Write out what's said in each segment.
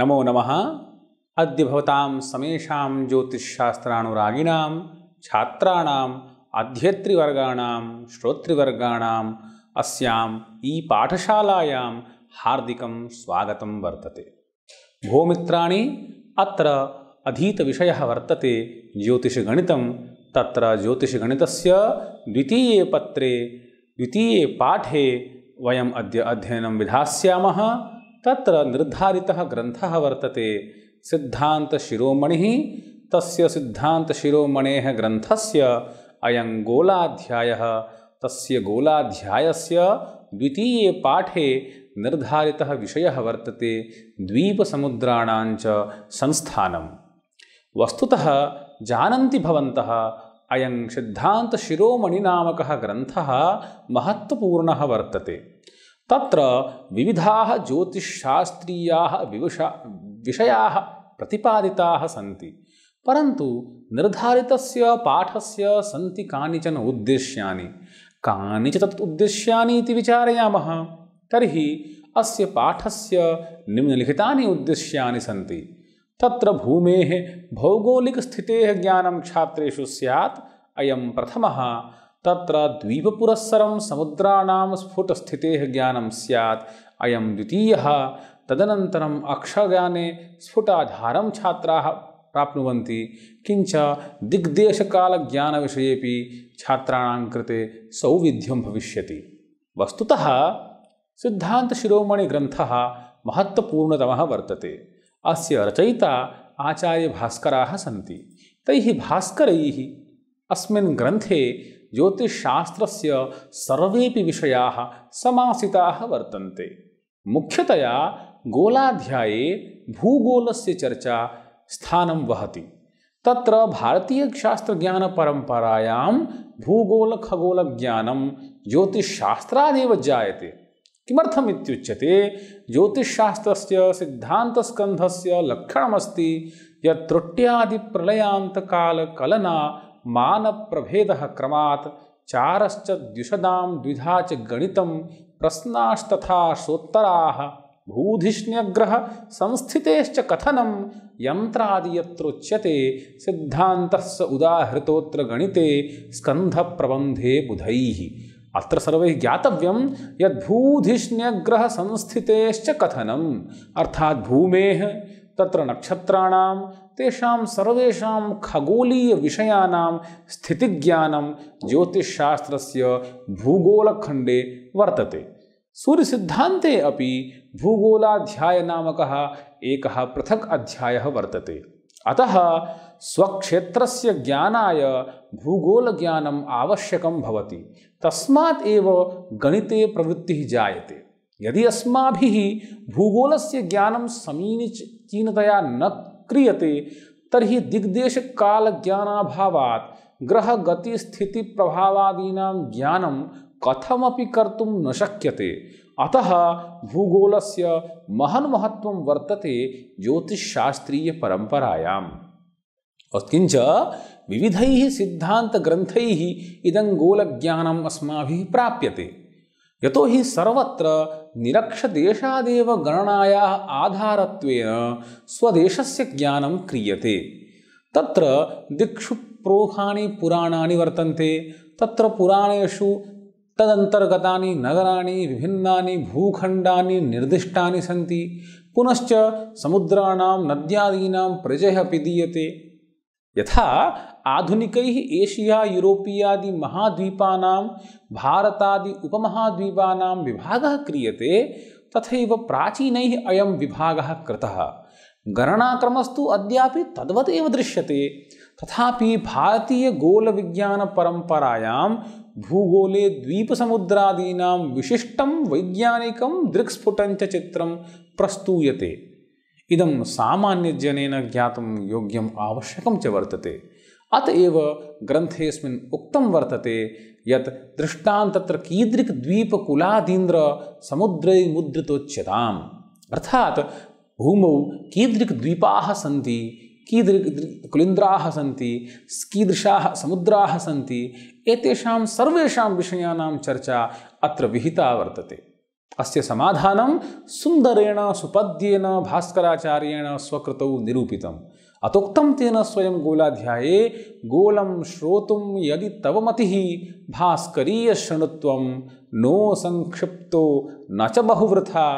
नमो नम अद्य समेशा समेषां छात्राण अध्येतृवर्गाण श्रोतृवर्गाण श्रोतृवर्गाणाम् ई पाठशालायां हादक स्वागत वर्तते भो मित्राणि अत्र अधीत अधीतविषयः वर्तते ज्योतिषगणित तत्र ज्योतिषगणित द्वितीये पत्रे द्वितीये पाठे वयम अद्य अध्ययन विधायाम तत्र निर्धारितः ग्रन्थः वर्तते सिद्धान्तशिरोमणिः तस्य सिद्धान्तशिरोमणेः ग्रन्थस्य अयं गोलाध्यायः तस्य गोलाध्यायस्य द्वितीये पाठे निर्धारितः विषयः वर्तते द्वीपसमुद्राणाञ्च संस्थानं वस्तुतः जानन्ति भवन्तः अयं सिद्धान्तशिरोमणिनामकः ग्रन्थः महत्त्वपूर्णः वर्तते तत्र विविधाः ज्योतिषशास्त्रीयाः विवशा विषयाः प्रतिपादिताः सन्ति परन्तु निर्धारितस्य पाठस्य सन्ति कानिचन उद्देश्यानि कानि च तत् उद्देश्यानि इति विचारयामः तर्हि अस्य पाठस्य निम्नलिखितानि उद्देश्यानि सन्ति तत्र भूमेः भौगोलिकस्थितेः ज्ञानं छात्रेषु स्यात् अयं प्रथमः तत्र द्वीपपुरःसरं समुद्राणां स्फुटस्थितेः ज्ञानं स्यात् अयं द्वितीयः तदनन्तरम् अक्षज्ञाने स्फुटाधारं छात्राः प्राप्नुवन्ति किञ्च दिग्देशकालज्ञानविषयेपि छात्राणां कृते सौविध्यं भविष्यति वस्तुतः सिद्धान्तशिरोमणिग्रन्थः महत्त्वपूर्णतमः वर्तते अस्य रचयिता आचार्यभास्कराः सन्ति तैः भास्करैः अस्मिन् ग्रन्थे ज्योतिषशास्त्रस्य सर्वे विषया सामसीता वर्तन्ते मुख्यतया गोलाध्या भूगोल से चर्चा स्थान वहति तत्र खगोल भूगोलखगोलज्ञानं ज्योतिषशास्त्रादेव जायते किमर्थम् इत्युच्यते ज्योतिषशास्त्रस्य सिद्धान्तस्कन्धस्य लक्षणमस्ति यत् कलना मान प्रभेद क्रमात् चारश्च द्विषदां द्विधा च गणितं प्रश्नास्तथा सोत्तराः भूधिष्ण्यग्रह संस्थितेश्च कथनं यन्त्रादियत्रोच्यते सिद्धान्तः स उदाहृतोऽत्र गणिते प्रबंधे बुधैः अत्र सर्वैः ज्ञातव्यं यद्भूधिष्ण्यग्रह संस्थितेश्च कथनम् अर्थात् भूमेः तत्र नक्षत्राणां तेषां सर्वेषां खगोलीयविषयाणां स्थितिज्ञानं ज्योतिषशास्त्रस्य भूगोलखण्डे वर्तते सूर्यसिद्धान्ते अपि भूगोलाध्यायनामकः एक पृथक् अध्यायः वर्तते अतः स्वक्षेत्रस्य ज्ञानाय भूगोलज्ञानम् आवश्यकं भवति तस्मात् एव गणिते प्रवृत्तिः जायते यदि अस्माभिः भूगोलस्य ज्ञानं समीचीनतया न क्रियते तर्हि दिग्देश काल ज्ञानाभावात् ग्रह गति स्थिति प्रभावादीना ज्ञानम कथमपि कर्तुं न शक्यते अतः भूगोलस्य महन महत्वं वर्तते ज्योतिषशास्त्रीय परंपरायाम अतकिंच विविधैः सिद्धांत ग्रंथैः इदं गोलज्ञानम् अस्माभिः प्राप्यते यतोहि सर्वत्र निरक्षदेशादेव गणनायाः आधारत्वेन स्वदेशस्य ज्ञानं क्रियते तत्र दिक्षु प्रमुखाणि पुराणानि वर्तन्ते तत्र पुराणेषु तदन्तर्गतानि नगराणि विभिन्नानि भूखण्डानि निर्दिष्टानि सन्ति पुनश्च समुद्राणां नद्यादीनां परिचयः अपि दीयते यथा आधुनिकैः एशिया यूरोपीयादि महाद्वीपानां भारतादि उपमहाद्वीपानां विभागः क्रियते तथैव प्राचीनैः अयं विभागः कृतः गणनाक्रमस्तु अद्यापि तद्वत् एव दृश्यते तथापि भारतीयगोलविज्ञानपरम्परायां भूगोले द्वीपसमुद्रादीनां विशिष्टं वैज्ञानिकं दृक्स्फुटञ्च चित्रं प्रस्तूयते इदं सामान्यजनेन ज्ञात योग्यम आवश्यक च वर्तते अतएव एव ग्रन्थेऽस्मिन् उक्तं वर्तते यत् दृष्टान्तत्र कीदृक्द्वीपकुलादीन्द्रसमुद्रै मुद्रितोच्यताम् अर्थात् भूमौ कीदृक्द्वीपाः सी कीदृक् कुलीन्द्राः सन्ति कीदृशाः समुद्राः एक एतेषां सर्वेषां चर्चा अत्र विहिता वर्तते अस्य समाधानं सुन्दरेण सुपद्येन भास्कराचार्येण स्वकृतौ निरूपितम् अतोक्तं तेन स्वयं गोलाध्याय गोलम श्रोत यदि तव मतिः भास्करीयशृणुत्वं नो संक्षिप्तो न च बहुवृथा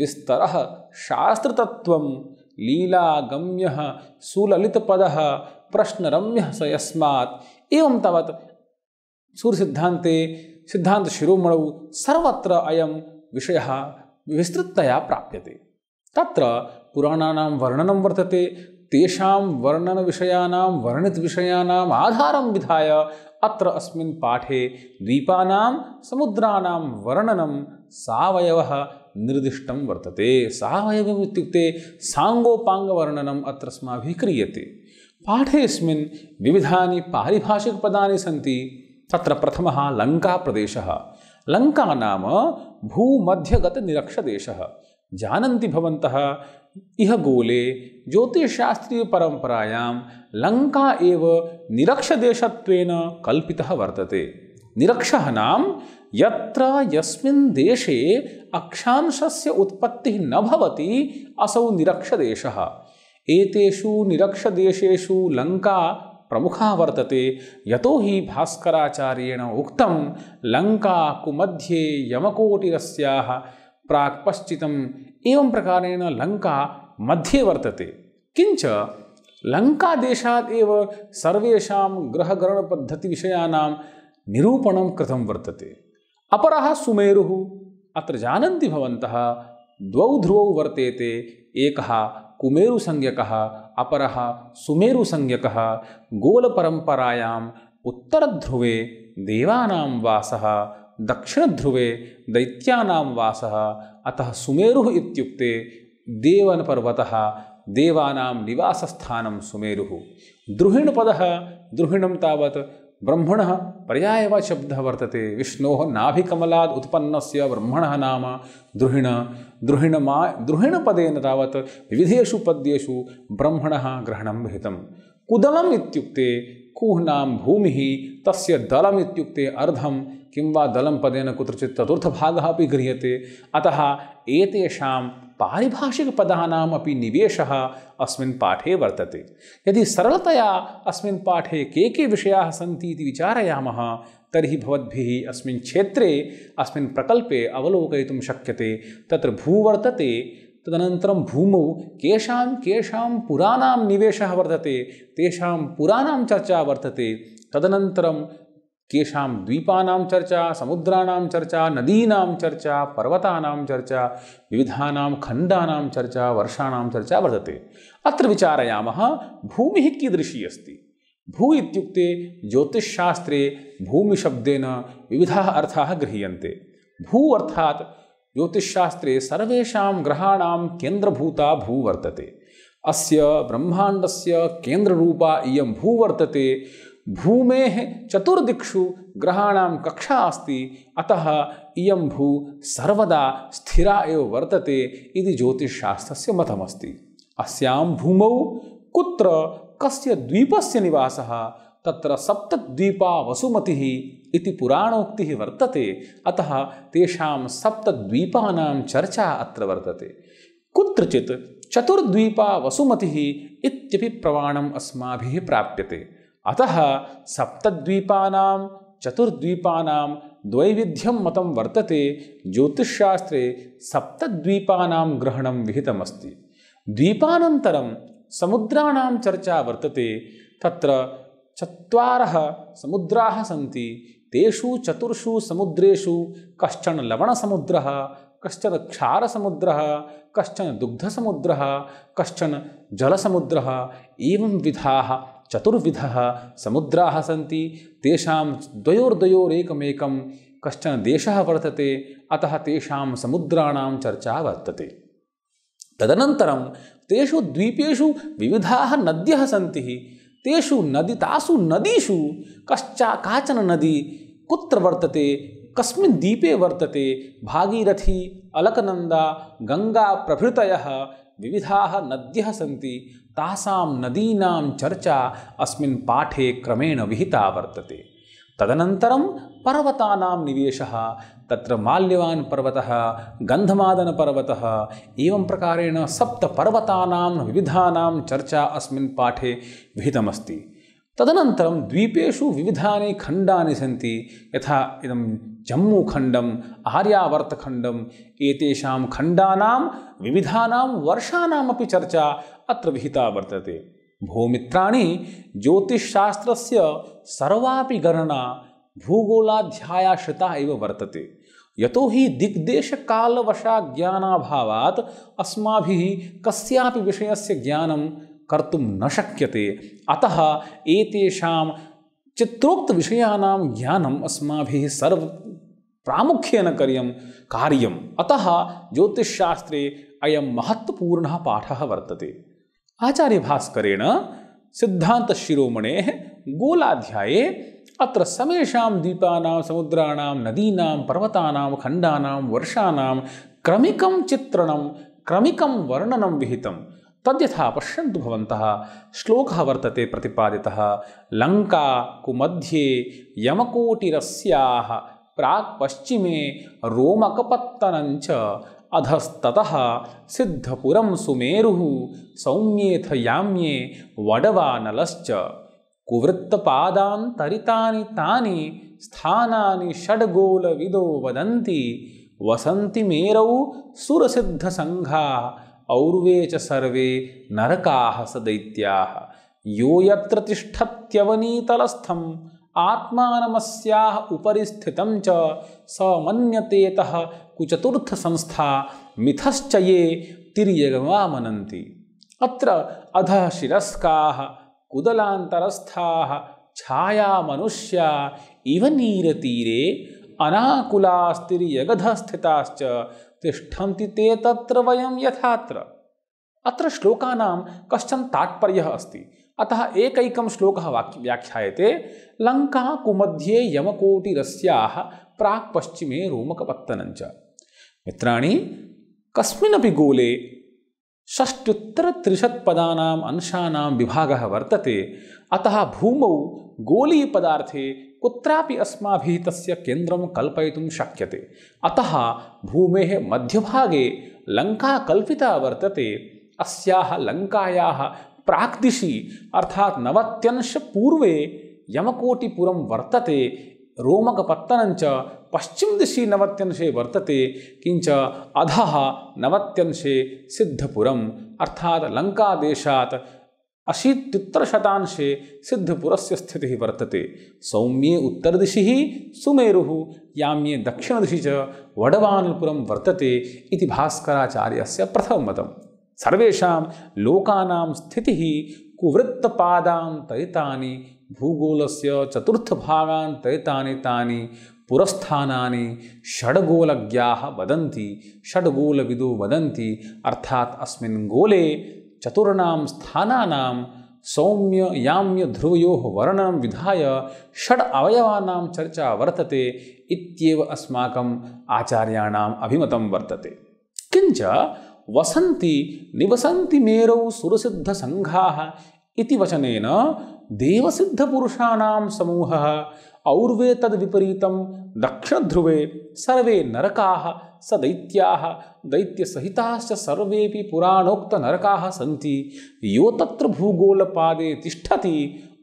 विस्तरः शास्त्रतत्त्वं लीलागम्यः सुललितपदः प्रश्नरम्यः स यस्मात् एवं तावत् सूर्यसिद्धान्ते सिद्धान्तशिरोमणौ सर्वत्र अयं विषयः विस्तृततया प्राप्यते तत्र पुराणानां वर्णनं वर्तते तेषां वर्णनविषयाणां वर्णितविषयाणाम् आधारं विधाय अत्र अस्मिन् पाठे द्वीपानां समुद्राणां वर्णनं सावयवः निर्दिष्टं वर्तते सावयवम् इत्युक्ते साङ्गोपाङ्गवर्णनम् अत्र अस्माभिः क्रियते पाठेऽस्मिन् विविधानि पारिभाषिकपदानि सन्ति तत्र प्रथमः लङ्काप्रदेशः लंका नाम भूमध्यगत निरक्ष देशः जानन्ति भवन्तः इह गोले ज्योतिषशास्त्रीयपरम्परायां लङ्का एव निरक्षदेशत्वेन कल्पितः वर्तते निरक्षः नाम यत्र यस्मिन् देशे अक्षांशस्य उत्पत्तिः न भवति असौ निरक्षदेशः एतेषु निरक्षदेशेषु लङ्का प्रमुखः वर्तते यतो हि भास्कराचार्येण उक्तं लङ्काकुमध्ये यमकोटिरस्याः प्राक् पश्चितम् एवं प्रकारेण लंका मध्ये वर्तते लंका लङ्कादेशात् एव सर्वेषां ग्रहग्रहणपद्धतिविषयाणां निरूपणं कृतं वर्तते अपरः सुमेरुः अत्र जानन्ति भवन्तः द्वौ ध्रुवौ वर्तेते एकः कुमेरु संज्ञक अपर सुमेरु कुमेरुसंज्ञकः अपरः सुमेरुसंज्ञकः गोलपरम्परायाम् उत्तरध्रुवे देवानां दक्षिण ध्रुवे दैत्यानां वास अतः सुमेरु इत्युक्ते देवन पर्वत देवानां निवासस्थानं सुमेरु द्रुहिण पद द्रुहिणं तावत् ब्रह्मणः शब्द वर्तते विष्णोः उत्पन्न से ब्रह्मण नाम द्रुहिण द्रुहिण मा द्रुहिण पदेन तवत विविधेशु पद्यु ब्रह्मण ग्रहण इत्युक्ते कुदलमुक्ते कूहना भूमि तस् दलमुक्ते अर्धम किंवा दलम पदेन कुत्रचित् चतुर्थभागः अभी गृह्य अतः एक पारिभाषिक पदानाम अपि निवेशः अस्मिन् पाठे वर्तते यदि सरलतया अस्मिन् पाठे के के विषयाः सन्ति इति विचारयामः तर्हि भवद्भिः अस्मिन् क्षेत्रे अस्मिन् प्रकल्पे अवलोकयितुं शक्यते तत्र भू वर्तते तदनन्तरं भूमौ केषां केषां पुराणां निवेशः वर्तते तेषां पुराणां चर्चा वर्तते तदनन्तरं केषां द्वीपानां चर्चा समुद्राणां चर्चा नदीनां चर्चा पर्वतानां चर्चा विविधानां खण्डानां चर्चा वर्षाणां चर्चा वर्तते अत्र विचारयामः भूमिः कीदृशी अस्ति भू इत्युक्ते ज्योतिषशास्त्रे भूमिशब्देन विविधाः अर्थाः गृह्यन्ते भू अर्थात् ज्योतिषशास्त्रे सर्वेषां ग्रहाणां केन्द्रभूता भू वर्तते अस्य ब्रह्माण्डस्य केन्द्ररूपा इयं भू वर्तते भूमे चतुर्दिक्षु ग्रहाणां कक्षा अस्ति अतः इयं भू सर्वदा स्थिरा एव वर्तते इति ज्योतिषशास्त्रस्य मतमस्ति अस्यां भूमौ कुत्र कस्य द्वीपस्य निवासः तत्र सप्तद्वीपा वसुमतिः इति पुराणोक्तिः वर्तते अतः तेषां सप्तद्वीपानां चर्चा अत्र वर्तते कुत्रचित् चतुर्द्वीपा वसुमतिः इत्यपि प्रमाणम् अस्माभिः प्राप्यते अतः सप्तना चतुर्द्वीपानां दैविध्यम मत वर्तते ज्योतिषास्त्रे सप्तना ग्रहण विहितमस्ति द्वीपानन्तरं समुद्राणां चर्चा वर्तते तत्र चत्वारः समुद्राः सन्ति तेषु चतुर्षु समुद्रेशु कशन लवणसमुद्र कशन क्षारसमुद्र कशन दुग्धसमुद्र कशन जलसमुद्रः एवं विधाः चतुर्विधः समुद्राः सन्ति तेषां द्वयोर्द्वयोरेकमेकं कश्चन देशः वर्तते अतः तेषां समुद्राणां चर्चा वर्तते तदनन्तरं तेषु द्वीपेषु विविधाः नद्यः सन्ति तेषु नदी तासु नदीषु कश्चा काचन नदी कुत्र वर्तते कस्मिन् दीपे वर्तते भागीरथी अलकनन्दा गङ्गाप्रभृतयः विविधाः नद्यः सन्ति तासां नदीनां चर्चा अस्मिन् पाठे क्रमेण विहिता वर्तते तदनन्तरं पर्वतानां निवेशः तत्र माल्यवान् पर्वतः गन्धमादनपर्वतः एवं प्रकारेण सप्तपर्वतानां विविधानां चर्चा अस्मिन् पाठे विहितमस्ति तदनन्तरं द्वीपेषु विविधानि खण्डानि सन्ति यथा इदं जम्मूखण्डम् आर्यावर्तखण्डम् एतेषां खण्डानां विविधानां वर्षाणामपि चर्चा अत्र विहिता वर्तते भूमित्राणि ज्योतिषशास्त्रस्य सर्वापि गणना भूगोलाध्यायाश्रिता इव वर्तते यतो हि दिग्देशकालवशाज्ञानाभावात् अस्माभिः कस्यापि विषयस्य ज्ञानं कर्तुं न शक्यते अतः एतेषां चित्रोक्तविषयाणां ज्ञानम् अस्माभिः सर्व प्रामुख्येन कार्यं कार्यम् अतः ज्योतिषशास्त्रे अयं महत्त्वपूर्णः पाठः वर्तते आचार्य भास्करेण सिद्धांत शिरोमणे गोलाध्याये अत्र समेषां द्वीपानां समुद्राणां नदीनां पर्वतानां खण्डानां वर्षाणां क्रमिकं चित्रणं क्रमिकं वर्णनं विहितं तद्यथा पश्यन्तु भवन्तः श्लोकः वर्तते प्रतिपादितः लङ्काकुमध्ये यमकोटिरस्याः प्राक् पश्चिमे रोमकपत्तनञ्च అధస్తత సిద్ధపురం సుమేరు సౌమ్యేథ యామ్యే వడవానలశ్చ కువృత్తపాదాంతరితాని తాని స్థానాని షడ్గోల విదో వదంతి వసంతి మేరౌ సురసిద్ధ సంఘా ఔర్వే చ సర్వే నరకా స దైత్యా యో తిష్టత్యవనీతలస్థం आत्मानमस्याः उपरि स्थितं च स मन्यते तः कुचतुर्थसंस्था मिथश्च ये तिर्यगमामनन्ति अत्र अधः शिरस्काः कुदलान्तरस्थाः छायामनुष्या इव नीरतीरे अनाकुलास्तिर्यगधस्थिताश्च तिष्ठन्ति ते तत्र वयं यथात्र अत्र श्लोकानां कश्चन तात्पर्यः अस्ति अतः एक श्लोक वाक्य व्याख्यायते लङ्काकुमध्ये यमकोटिरस्याः प्राक् रोमकपत्तन च मित्राणि कस्मिन्नपि गोले षष्ट्युत्तरत्रिशत्पदानाम् अंशानां विभागः वर्तते अतः भूमौ गोली पदार्थे कुत्रापि अस्माभिः तस्य केन्द्रं कल्पयितुं शक्यते अतः भूमेः मध्यभागे लंका कल्पिता वर्तते अस्याः लंकायाः प्राक्दिशि अर्थात नवत्यंश पूर्वे यमकोटिपुरम वर्तते रोमकपत्तनञ्च पश्चिमदिशि नवत्यंशे वर्तते किञ्च अधः नवत्यंशे सिद्धपुरम् लंका लङ्कादेशात् अशीत्युत्तरशतांशे सिद्धपुरस्य स्थितिः वर्तते सौम्ये उत्तरदिशि सुमेरु याम्ये दक्षिण दिशि च वडवानपुरं वर्तते इति प्रथम प्रथमं सर्वेषां लोकानां स्थितिः तैतानि भूगोलस्य चतुर्थभागान् तैतानि तानि पुरस्थानानि षड्गोलज्ञाः वदन्ति षड्गोलविदो वदन्ति अर्थात् अस्मिन् गोले चतुर्णां स्थानानां सौम्य सौम्ययाम्यध्रुवयोः वर्णनं विधाय षड् अवयवानां चर्चा वर्तते इत्येव अस्माकम् आचार्याणाम् अभिमतं वर्तते किञ्च वसन्ति निवसन्ति मेरौ सुरसिद्धसङ्घाः इति वचनेन देवसिद्धपुरुषाणां समूहः और्वे तद्विपरीतं दक्षध्रुवे सर्वे नरकाः स दैत्याः दैत्यसहिताश्च सर्वेऽपि पुराणोक्तनरकाः सन्ति यो तत्र भूगोलपादे तिष्ठति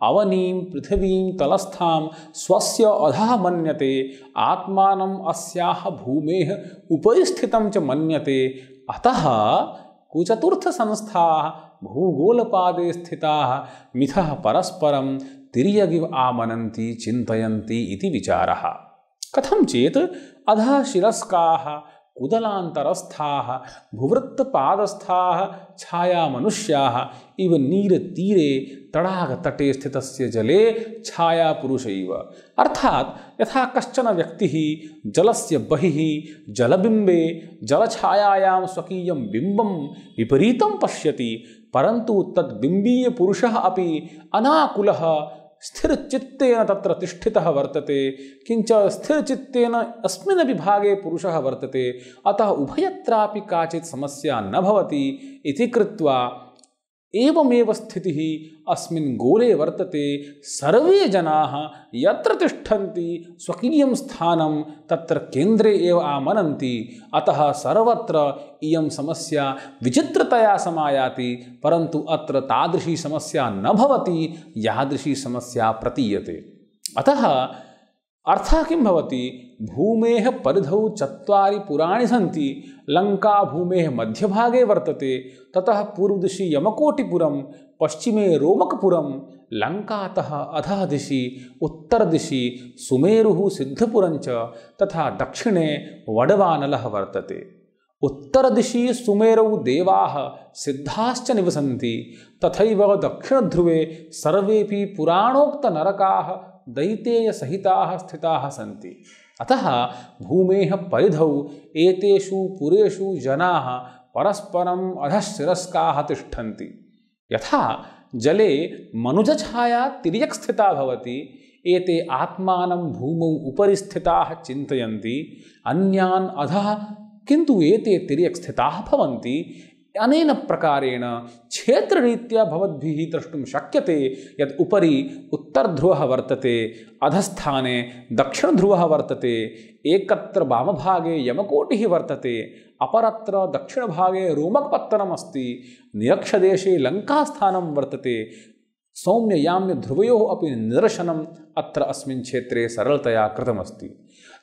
अवनीं पृथिवीं तलस्थां स्वस्य अधः मन्यते आत्मानम् अस्याः भूमेः उपरि च मन्यते अतः कुचतुर्थ संस्था भूगोलपादे स्थिता मिथ परस्परम तिर्यगिव आमनती चिन्तयन्ति इति विचारः कथं चेत् अधः शिरस्काः कुदलान्तरस्थाः भुवृत्तपादस्थाः छायामनुष्याः इव नीरतीरे तड़ाग तटे स्थित जले छाया पुरुष अर्थात यथा कश्चन व्यक्ति जल से बहि जलबिंबे जलछायायां स्वीय बिंब विपरीत पश्य परंतु तद्बिंबीय पुरुषः अपि अनाकुलः स्थिरचित्तेन तत्र तिष्ठितः वर्तते किञ्च स्थिरचित्तेन अस्मिन्नपि विभागे पुरुष वर्तते अतः उभयत्रापि काचित् समस्या न भवति इति कृत्वा एवमेव स्थितिः अस्मिन् गोले वर्तते सर्वे जनाः यत्र तिष्ठन्ति स्वकीयं स्थानं तत्र केन्द्रे एव आमनन्ति अतः सर्वत्र इयं समस्या विचित्रतया समायाति परन्तु अत्र तादृशी समस्या न भवति यादृशी समस्या प्रतीयते अतः अर्थ किं भवति भूमेः परिधौ चत्वारि पुराणि सन्ति लङ्का भूमेः मध्यभागे वर्तते ततः पूर्वदिशि यमकोटिपुरं पश्चिमे रोमकपुरं लङ्कातः अध दिशि उत्तरदिशि सुमेरुः सिद्धपुरञ्च तथा दक्षिणे वडवानल वर्तते उत्तरदिशि सुमेरौ देवाः सिद्धाश्च निवसन्ति तथैव दक्षिणध्रुवे सर्वेपि पुराणोक्तनरकाः दैतेय दैतेयसहिताः स्थिताः सन्ति अतः भूमेः परिधौ एतेषु पुरेषु जनाः परस्परम् अधःशिरस्काः तिष्ठन्ति यथा जले मनुजछाया तिर्यक् स्थिता भवति एते आत्मानं भूमौ उपरि स्थिताः चिन्तयन्ति अन्यान् अधः किन्तु एते तिर्यक् स्थिताः भवन्ति अनेन प्रकारेण क्षेत्ररीत्या भवद्भिः द्रष्टुं शक्यते यत् उपरि उत्तरध्रुवः वर्तते अधस्थाने दक्षिणध्रुवः वर्तते एकत्र वामभागे यमकोटिः वर्तते अपरत्र दक्षिणभागे रोमकपत्तनमस्ति निरक्षदेशे लङ्कास्थानं वर्तते सौम्ययाम्यध्रुवयोः अपि निदर्शनम् अत्र अस्मिन् क्षेत्रे सरलतया कृतमस्ति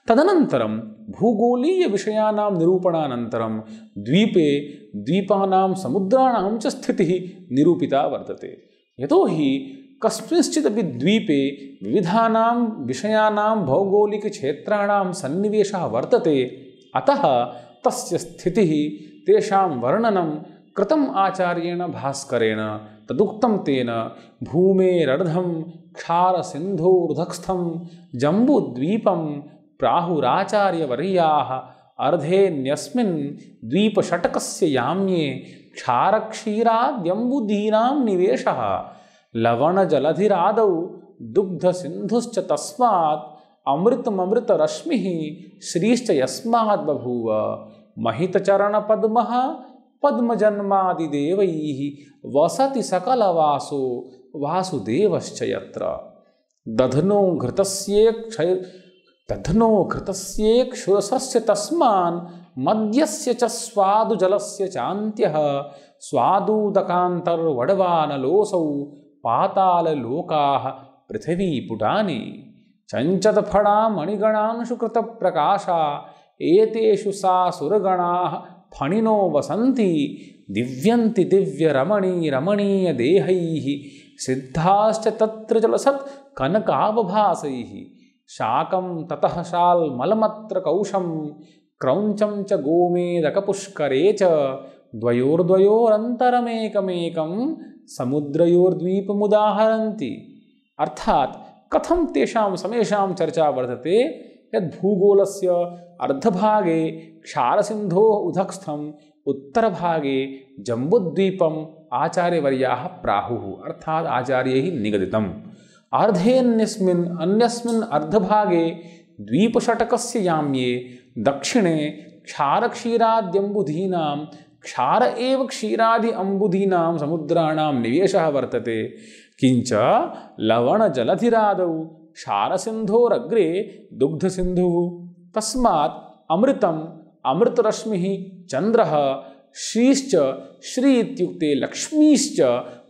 भूगोलीय भूगोलीयविषयाणां निरूपणानन्तरं द्वीपे द्वीपानां समुद्राण स्थित निरूपिता वर्तते यतोहि कस्मिंश्चिदपि द्वीपे विविधानां विषयाणां भौगोलिकक्षेत्राणां सन्निवेशः वर्तते अतः तस्य स्थितिः तेषां वर्णनं कृतम् आचार्येण भास्करेण तदुक्तं तेन भूमेरर्धं क्षारसिन्धोर्धस्थं जम्बुद्वीपं प्राहुराचार्यवर्याः अर्धे द्वीपषटकस्य याम्ये क्षारक्षीराद्यम्बुदीनां निवेशः लवणजलधिरादौ दुग्ध तस्मात् अमृतममृतरश्मिः श्रीश्च यस्माद् बभूव महितचरणपद्मः वसति सकलवासो वासुदेवश्च यत्र दधनो घृतस्ये तध्नो क्षुरसस्य तस्मान् मद्यस्य च स्वादुजलस्य चान्त्यः स्वादुदकान्तर्वडवानलोऽसौ पाताललोकाः पृथिवीपुटानि चञ्चतफडामणिगणांशुकृतप्रकाशा एतेषु सा सुरगणाः फणिनो वसन्ति दिव्यन्ति दिव्यरमणीरमणीयदेहैः सिद्धाश्च तत्र जलसत् कनकावभासैः शाकं ततः शाल्मलमत्र कौशं क्रौञ्चं च गोमेदकपुष्करे च द्वयोर्द्वयोरन्तरमेकमेकं समुद्रयोर्द्वीपमुदाहरन्ति अर्थात् कथं तेषां समेषां चर्चा वर्तते यद्भूगोलस्य अर्धभागे क्षारसिन्धोः उधःस्थम् उत्तरभागे जम्बुद्वीपम् आचार्यवर्याः प्राहुः अर्थात् आचार्यैः निगदितम् अर्धेऽन्यस्मिन् अन्यस्मिन् अर्धभागे द्वीपषटकस्य याम्ये दक्षिणे क्षारक्षीराद्यम्बुधीनां क्षार एव क्षीरादि अम्बुधीनां समुद्राणां निवेशः वर्तते किञ्च लवणजलधिरादौ क्षारसिन्धोरग्रे दुग्धसिन्धुः तस्मात् अमृतम् अमृतरश्मिः चन्द्रः श्रीश्च श्री इत्युक्ते लक्ष्मीश्च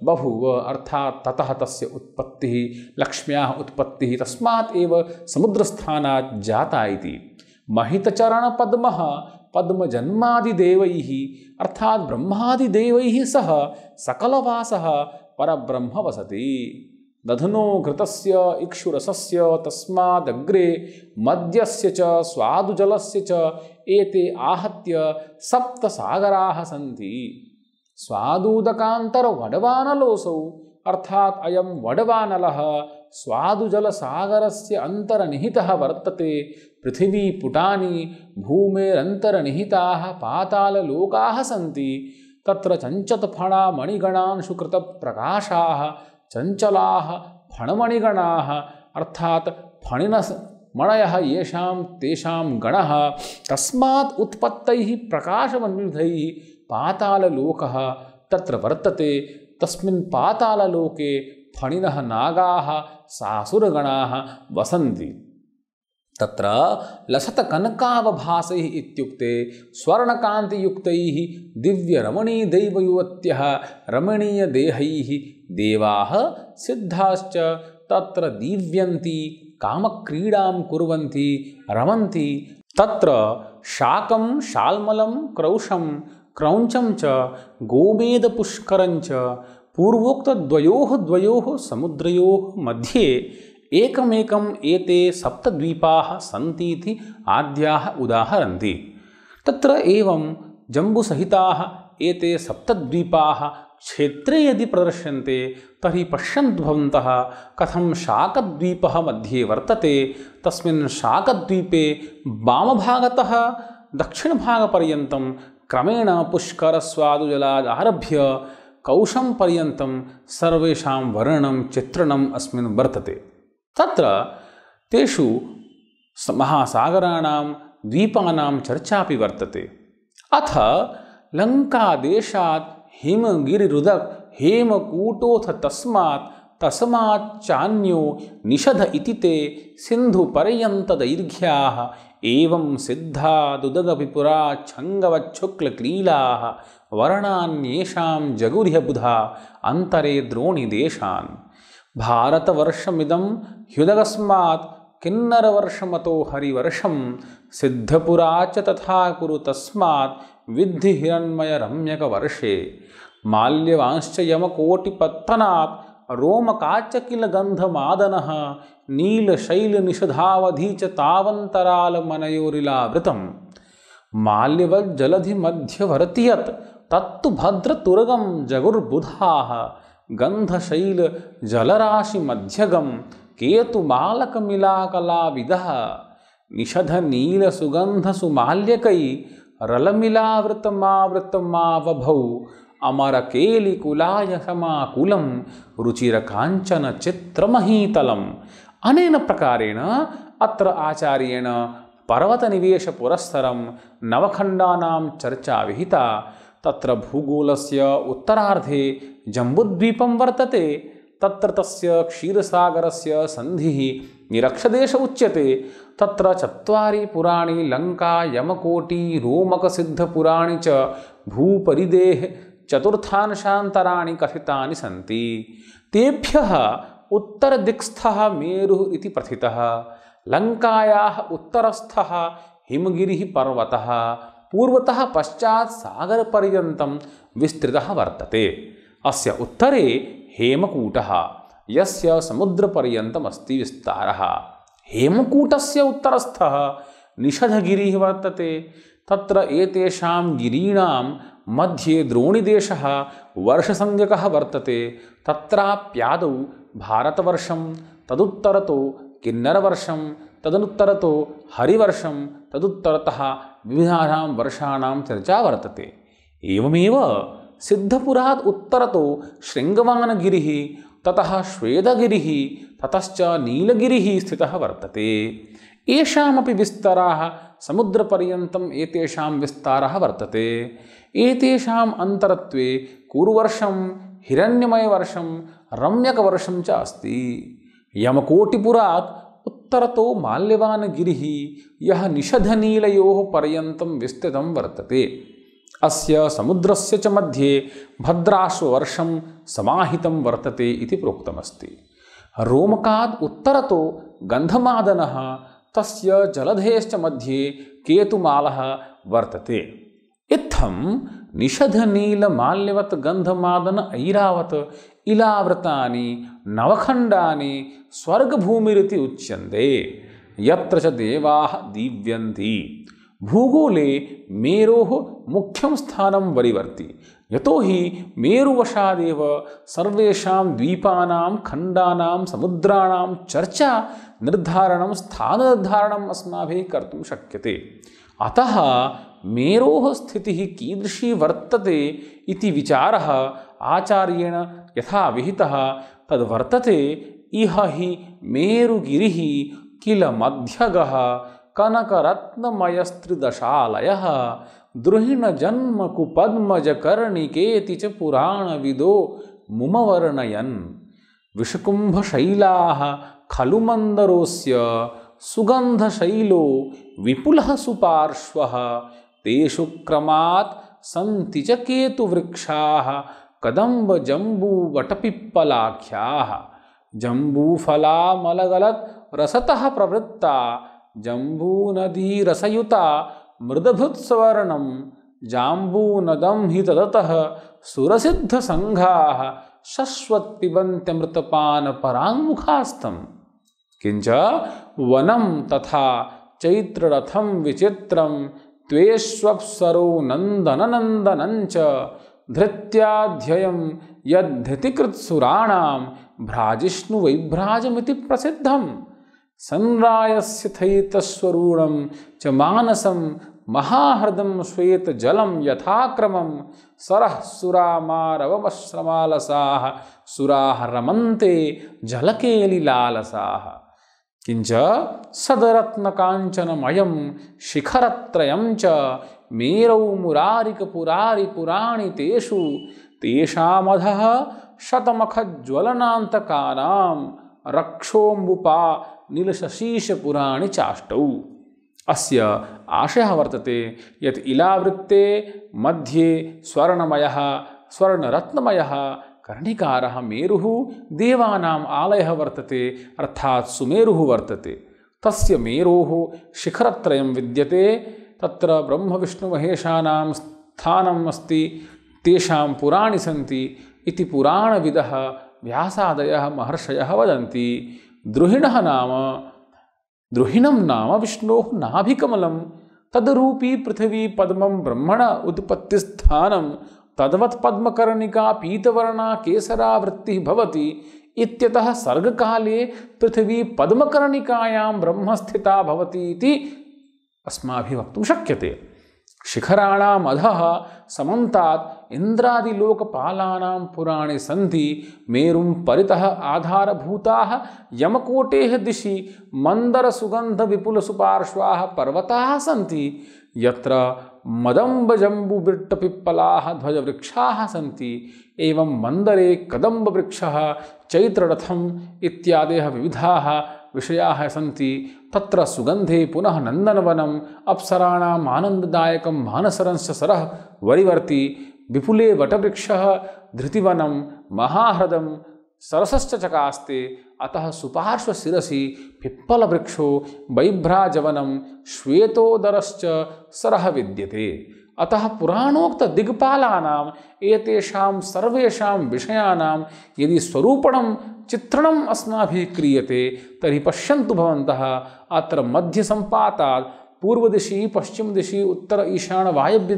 बभूव अर्थात ततः तस्य उत्पत्ति लक्ष्म्या उत्पत्ति तस्मात् एव समुद्रस्थानात् जाता इति महितचरण पद्म पद्म जन्मादिदेव अर्थात ब्रह्मादिदेव सह सकलवास परब्रह्म वसती दधनो घृतस्य इक्षुरसस्य तस्मादग्रे मद्यस्य च स्वादुजलस्य च एते आहत्य सप्तसागराः अयम वडवानल स्वादुजल सागर से अंतर अन्तर्निहितः वर्तते पृथिवीपुटानि भूमेरन्तर्निहिताः पाताललोकाः सन्ति तत्र चञ्चत्फणा मणिगणांशु कृतप्रकाशाः चंचला फणमणिगणा अर्थात् फणिन मणय येषां तेषां गणः तस्मात् उत्पत्तैः प्रकाशमन्विधैः पाताललोकः तत्र वर्तते तस्मिन् पाताललोके फणिनः नागाः सासुरगणाः वसन्ति तत्र लसतकनकावभासैः इत्युक्ते दैवयुवत दिव्यरमणीदैवयुवत्यः रमणीयदेहैः देवाः सिद्धाश्च तत्र दीव्यन्ति कामक्रीडां कुर्वन्ति रमन्ति तत्र शाकं शाल्मलं क्रौशं क्रौञ्चं च गोमेदपुष्करञ्च पूर्वोक्तद्वयोः द्वयोः समुद्रयोः मध्ये एकमेकम् एते सप्तद्वीपाः सन्ति इति आद्याः उदाहरन्ति तत्र एवं जम्बुसहिताः एते सप्तद्वीपाः क्षेत्रे यदि प्रदृश्यन्ते तर्हि पश्यन्त्भवन्तः कथं शाकद्वीपः मध्ये वर्तते तस्मिन् शाकद्वीपे वामभागतः दक्षिणभागपर्यन्तं क्रमेण पुष्करस्वादुजलाद् आरभ्य कौशं पर्यन्तं सर्वेषां वर्णनं चित्रणम् अस्मिन् वर्तते तत्र तेषु महासागराणां द्वीपानां चर्चापि वर्तते अथ लङ्कादेशात् ಹಿಮಗಿರಿರುದಕ್ ಹೇಮಕೂಟೋಥ ತಸ್ಮಾತ್ ತಸ್ಮಾತ್ ಚಾನ್ಯೋ ನಿಷಧ ಇತಿತೆ ಸಿಂಧು ಪರ್ಯಂತ ದೈರ್ಘ್ಯಾ ಏವಂ ಸಿದ್ಧಾ ದುದಗ ವಿಪುರಾ ಛಂಗವಚ್ಛುಕ್ಲ ಕ್ಲೀಲಾ ವರ್ಣಾನ್ಯೇಷಾಂ ಜಗುರ್ಯ ಅಂತರೇ ದ್ರೋಣಿ ದೇಶಾನ್ ಭಾರತವರ್ಷಮಿದಂ ಹ್ಯುದಗಸ್ಮಾತ್ ಕಿನ್ನರವರ್ಷಮತೋ ಹರಿವರ್ಷಂ ಸಿದ್ಧಪುರಾ ಚ ತಥಾ ಕುರು ತಸ್ಮಾತ್ ವಿದ್ಧಿ ಹಿರಣ್ಮಯ ರಮ್ಯಕ ವರ್ಷೇ माल्यवांश्च यमकोटिपत्तनात् रोमकाच्य किल गन्धमादनः नीलशैलनिषधावधि च तावन्तरालमनयोरिलावृतं माल्यवज्जलधिमध्यवर्ति यत् तत्तु भद्रतुरगं जगुर्बुधाः गन्धशैलजलराशिमध्यगं केतुमालकमिलाकलाविदः निषधनीलसुगन्धसुमाल्यकै रलमिलावृतमावृतमावभौ అమరకేలికులాయ సమాకులం రుచిరకాంచన చిత్రమహీతలం అనేన ప్రకారేణ అత్ర ఆచార్యేణ పర్వతనివేశపురస్సరం నవఖండానాం చర్చా విహిత తత్ర భూగోళస్య ఉత్తరార్ధే జంబుద్వీపం వర్తతే तत्र तस्य क्षीरसागरस्य सन्धिः निरक्षदेश उच्यते तत्र चत्वारि पुराणि लङ्का यमकोटी रोमकसिद्धपुराणि च भूपरिदेः चतुर्थांशान्तराणि कथिता सी तेभ्य उत्तरदिक्स्थः मेरुः प्रथि लंकाया लङ्कायाः हिमगिरी पर्वत पर्वतः पूर्वतः पश्चात् विस्तृत विस्तृतः वर्तते अस्य उत्तरे हेमकूटः यस्य से उत्तरस्थ हेमकूटस्य वर्त निषधगिरिः वर्तते तत्र मध्ये द्रोणिदेशः वर्षसंज्ञकः वर्तते तत्राप्यादौ भारतवर्षं तदुत्तरतो किन्नरवर्षं तदनुत्तरतो हरिवर्षं तदुत्तरतः विविधानां वर्षाणां चर्चा वर्तते एवमेव सिद्धपुरात् उत्तरतो शृङ्गवानगिरिः ततः श्वेदगिरिः ततश्च नीलगिरिः स्थितः वर्तते एषामपि विस्तराः समुद्रपर्यन्तम् एतेषां विस्तारः वर्तते एतेषाम् अन्तरत्वे कुरुवर्षं हिरण्यमयवर्षं रम्यकवर्षं च अस्ति यमकोटिपुरात् उत्तरतो गिरिः यः निषधनीलयोः पर्यन्तं विस्तृतं वर्तते अस्य समुद्रस्य च मध्ये भद्राश्ववर्षं समाहितं वर्तते इति प्रोक्तमस्ति रोमकात् उत्तरतो गन्धमादनः तस्य जलधेश्च मध्ये केतुमालः वर्तते इत्थं निषधनीलमाल्यवत् गन्धमादन ऐरावत् इलावृतानि नवखण्डानि स्वर्गभूमिरिति उच्यन्ते यत्र च देवाः दीव्यन्ति భూగోళే మేరో ముఖ్యం స్థానం వరివర్తి యతో హి మేరువశాదేవ సర్వేషాం ద్వీపానాం ఖండానాం సముద్రాణాం చర్చా निर्धारण स्थान निर्धारण अस्माभिः कर्तुं शक्यते अतः मेरो स्थितिः कीदृशी वर्तते इति विचार आचार्येण यथा विहितः तद्वर्तते इह हि मेरुगिरिः किल मध्यगः कनकरत्नमयस्त्रिदशालयः द्रुहिणजन्मकुपद्मजकर्णिकेति च पुराणविदो मुमवर्णयन् विषकुम्भशैलाः खलु मन्दरोऽस्य सुगन्धशैलो विपुलः सुपार्श्वः तेषु क्रमात् सन्ति च केतुवृक्षाः कदम्बजम्बूवटपिप्पलाख्याः जम्बूफलामलगलसतः प्रवृत्ता जम्बूनदीरसयुता मृदभृत्सवर्णं जाम्बूनदं हि तदतः सुरसिद्धसङ्घाः शश्वत मृतपान परांगमुखास्तम किंच वनम तथा चैत्ररथम रथम विचित्रम त्वेष्वप्सरो नंदन नंदनं च धृत्याध्ययम यद्धृतिकृत्सुराणाम भ्राजिष्णु वैभ्राजमिति प्रसिद्ध संरायस्य थैतस्वरूणम च मानसम महाहृदं श्वेतजलं यथाक्रमं सरः सुरामारवमश्रमालसाः सुराः रमन्ते जलकेलिलालसाः किञ्च सदरत्नकाञ्चनमयं शिखरत्रयं च मेरौ मुरारिकपुरारिपुराणि तेषु तेषामधः शतमखज्ज्वलनान्तकानां नीलशशीषपुराणि चाष्टौ ಅಸ್ಯ ಆಶಯಃ ವರ್ತತೆ ಯತ್ ಇಲಾವೃತ್ತೆ ಮಧ್ಯೆ ಸ್ವರ್ಣಮಯ ಸ್ವರ್ಣರತ್ನಮಯ ಕರ್ಣಿಕಾರ ಮೇರು ದೇವಾನಾಂ ಆಲಯ ವರ್ತತೆ ಅರ್ಥಾತ್ ಸುಮೇರು ವರ್ತತೆ ತಸ್ಯ ಮೇರೋ ಶಿಖರತ್ರಯ ವಿದ್ಯತೆ ತತ್ರ ಬ್ರಹ್ಮವಿಷ್ಣುಮಹೇಶಾನಾಂ ಸ್ಥಾನಂ ತೇಷಾಂ ಪುರಾಣಿ ಸಂತಿ ಇತಿ ಪುರಾಣವಿದ ವ್ಯಾಸಾದಯ ಮಹರ್ಷಯ ವದಂತಿ ದ್ರೋಹಿಣ ನಾಮ द्रुहिणम नाम विष्णो नाभिकमलम तदरूपी पृथ्वी पद्म ब्रह्मण उत्पत्तिस्थानम तदवत् पद्मकर्णिका पीतवर्णा केसरावृत्ति भवति इत्यतः सर्गकाले पृथ्वी पद्मकर्णिकायां ब्रह्मस्थिता भवति इति अस्माभिः वक्तुं शक्यते शिखराणाम अधः समन्तात् इन्द्रादिलोकपालानां पुराणे सन्ति मेरुं परितः आधारभूता यमकोटे दिशि मन्दरसुगन्धविपुलसुपार्श्वाः पर्वता सन्ति यत्र ध्वज वृक्षा सन्ति एवं कदंब वृक्ष चैत्ररथम् इत्यादयः विविधा विषया सन्ति तत्र सुगंधे पुनः नंदनवनम अप्सराण आनंददायक मानसरंश सर वरीवर्ती विपुले वटवृक्ष धृतिवनम महाहृदम सरसश्च चकास्ते अतः सुपार्श्व पिप्पल वृक्षो वैभ्राजवनम श्वेतोदरश्च सरह विद्यते अतः पुराणोक्त दिग्पालानाम एतेषां सर्वेषां विषयानां यदि स्वरूपणं चित्रणम् अस्माभिः क्रियते तर्हि पश्यन्तु भवन्तः अत्र मध्यसम्पातात् पूर्वदिशि पश्चिमदिशि उत्तर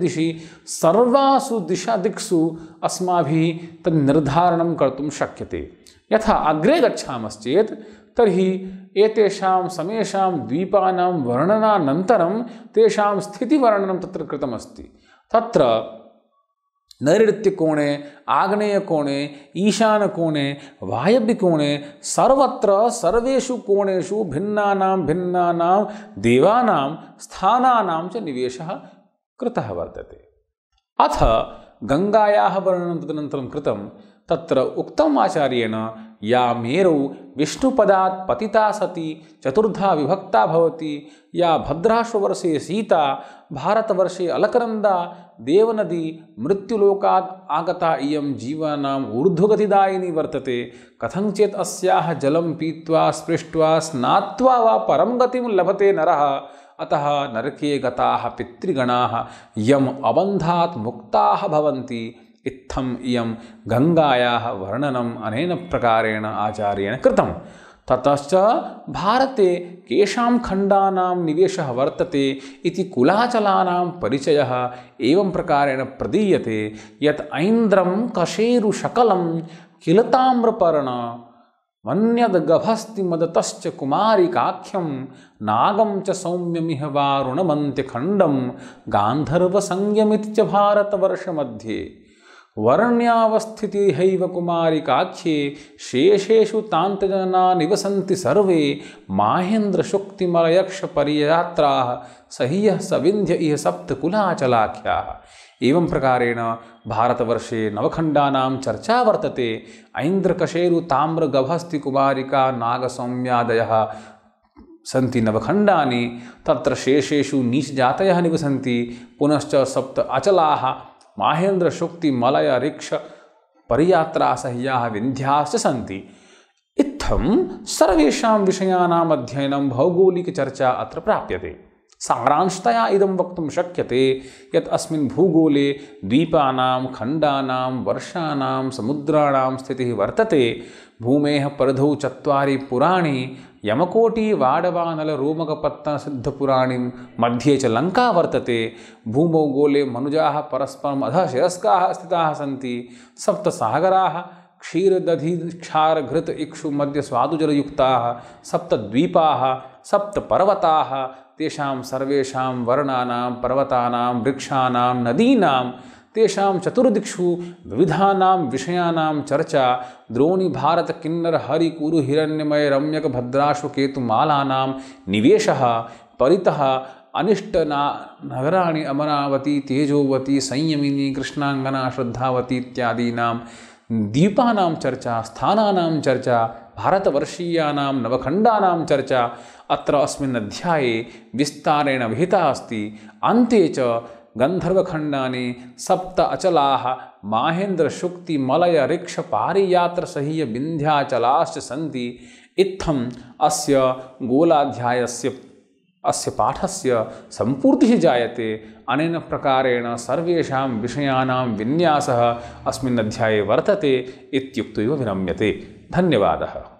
दिशि सर्वासु दिशा दिक्षु अस्माभिः तन्निर्धारणं कर्तुं शक्यते यथा अग्रे गच्छामश्चेत् तर्हि एतेषां समेषां द्वीपानां वर्णनानन्तरं तेषां स्थितिवर्णनं तत्र कृतमस्ति तत्र नैऋत्तिकोणे आग्नेयकोणे ईशानकोणे वायव्यकोणे सर्वत्र सर्वेषु कोणेषु भिन्नानां भिन्नानां देवानां स्थानानां च निवेशः कृतः वर्तते अथ गङ्गायाः वर्णनं तदनन्तरं कृतं तत्र उक्तम आचार्येण या मेरौ विष्णुपदात् पतिता सती चतुर्धा विभक्ता भवति या भद्राश्ववर्षे सीता भारतवर्षे अलकनन्दा देवनदी मृत्युलोकात् आगता इयं जीवानाम् ऊर्ध्वगतिदायिनी वर्तते कथञ्चेत् अस्याः जलं पीत्वा स्पृष्ट्वा स्नात्वा वा परं गतिं लभते नरः अतः नरके गताः पितृगणाः यम् अबन्धात् मुक्ताः भवन्ति ఇత్థం ఇయం గంగాయా వర్ణనం అనేన ప్రకారేణ ఆచార్యేణ కృతం తతశ్చ భారతే కేషాం ఖండానాం నివేశ వర్తతే ఇది కులాచలానాం పరిచయ ఏం ప్రకారేణ ప్రదీయతే యత్ ఐంద్రం కషేరు శకలం కిలతామ్రపర్ణ వన్యద్గభస్తి మదతశ్చ కుమారికాఖ్యం నాగం చ సౌమ్యమిహ వారుణమంత్యఖండం గాంధర్వసంయమితి చ భారతవర్ష మధ్యే ವರ್ಣ್ಯಾವಸ್ಥಿತಿ ಹೈವ ಕುಮಾರಿ ಕಾಖ್ಯೆ ಶೇಷೇಶು ತಾಂತಜನ ನಿವಸಂತಿ ಸರ್ವೇ ಮಾಹೇಂದ್ರ ಶುಕ್ತಿಮರಯಕ್ಷ ಪರಿಯಾತ್ರ ಸಹಿಯ ಸವಿಂಧ್ಯ ಇಹ ಸಪ್ತ ಕುಲಾಚಲಾಖ್ಯ ಏವಂ ಪ್ರಕಾರೇಣ ಭಾರತವರ್ಷೆ ನವಖಂಡಾನಾಂ ಚರ್ಚಾ ವರ್ತತೆ ಐಂದ್ರಕಶೇರು ತಾಮ್ರ ಗಭಸ್ತಿ ಕುಮಾರಿಕಾ ನಾಗಸೌಮ್ಯಾದಯ ಸಂತಿ ನವಖಂಡಾನಿ ತತ್ರ ಶೇಷೇಷು ನೀಚ ಜಾತಯ ನಿವಸಂತಿ ಪುನಶ್ಚ ಸಪ್ತ ಅಚಲಾಹ माहेन्द्रशुक्तिमलयरिक्ष परियात्रासह्याः विन्ध्याश्च सन्ति इत्थं सर्वेषां विषयाणाम् अध्ययनं भौगोलिकचर्चा अत्र प्राप्यते सारांशतया इदं वक्तुं शक्यते यत् अस्मिन् भूगोले द्वीपानां खण्डानां वर्षाणां समुद्राणां स्थितिः वर्तते भूमेः परधौ चुरी पुराणि यमकोटी सिद्धपुराणी मध्ये च लङ्का वर्तते भूमौ गोले मनुजाः परस्परम् अधः शिरस्काः स्थिताः सन्ति सप्तसागराः क्षीरदधिक्षारघृत इक्षुमध्ये स्वादुजलयुक्ताः सप्तद्वीपाः सप्तपर्वताः तेषां सर्वेषां वर्णानां पर्वतानां वृक्षाणां नदीनां तेषां चतुर्दिक्षु विविधानां विषयाणां चर्चा द्रोणी भारत किन्नर द्रोणिभारतकिन्नरहरिकुरुहिरण्यमयरम्यकभद्राशुकेतुमालानां निवेशः परितः अनिष्ट नगराणि अमरावती तेजोवती संयमिनी कृष्णांगना श्रद्धावती इत्यादीनां द्वीपानां चर्चा स्थानानां चर्चा भारतवर्षीयानां नवखण्डानां चर्चा अत्र अस्मिन् अध्याये विस्तारेण विहिता अस्ति अन्ते च गंधर्वखंडानी सप्त अचला माहेन्द्र शुक्ति मलय ऋक्ष पारियात्र सहीय विंध्याचलाश्च सन्ति इत्थम अस्य गोलाध्यायस्य अस्य पाठस्य सम्पूर्तिः जायते अनेन प्रकारेण सर्वेषां विषयाणां विन्यासः अस्मिन् अध्याये वर्तते इत्युक्तो इव विरम्यते धन्यवादः